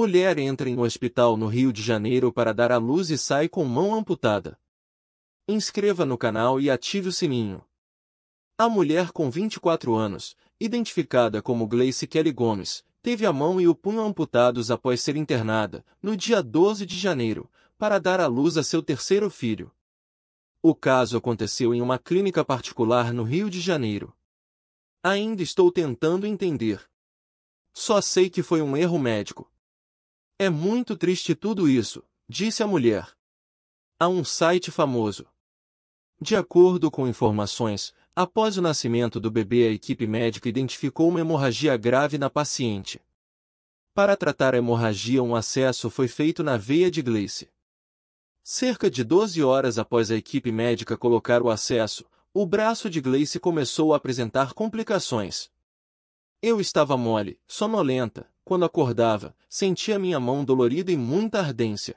mulher entra em um hospital no Rio de Janeiro para dar à luz e sai com mão amputada. Inscreva no canal e ative o sininho. A mulher com 24 anos, identificada como Gleice Kelly Gomes, teve a mão e o punho amputados após ser internada, no dia 12 de janeiro, para dar à luz a seu terceiro filho. O caso aconteceu em uma clínica particular no Rio de Janeiro. Ainda estou tentando entender. Só sei que foi um erro médico. É muito triste tudo isso, disse a mulher. Há um site famoso. De acordo com informações, após o nascimento do bebê, a equipe médica identificou uma hemorragia grave na paciente. Para tratar a hemorragia, um acesso foi feito na veia de Gleice. Cerca de 12 horas após a equipe médica colocar o acesso, o braço de Gleice começou a apresentar complicações. Eu estava mole, sonolenta, quando acordava, sentia minha mão dolorida e muita ardência.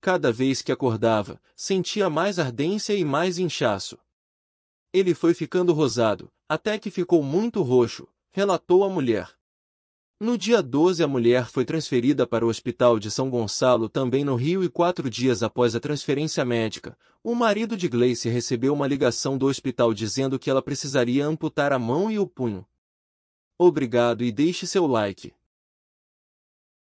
Cada vez que acordava, sentia mais ardência e mais inchaço. Ele foi ficando rosado, até que ficou muito roxo, relatou a mulher. No dia 12, a mulher foi transferida para o Hospital de São Gonçalo, também no Rio, e quatro dias após a transferência médica, o marido de Gleice recebeu uma ligação do hospital dizendo que ela precisaria amputar a mão e o punho. Obrigado e deixe seu like.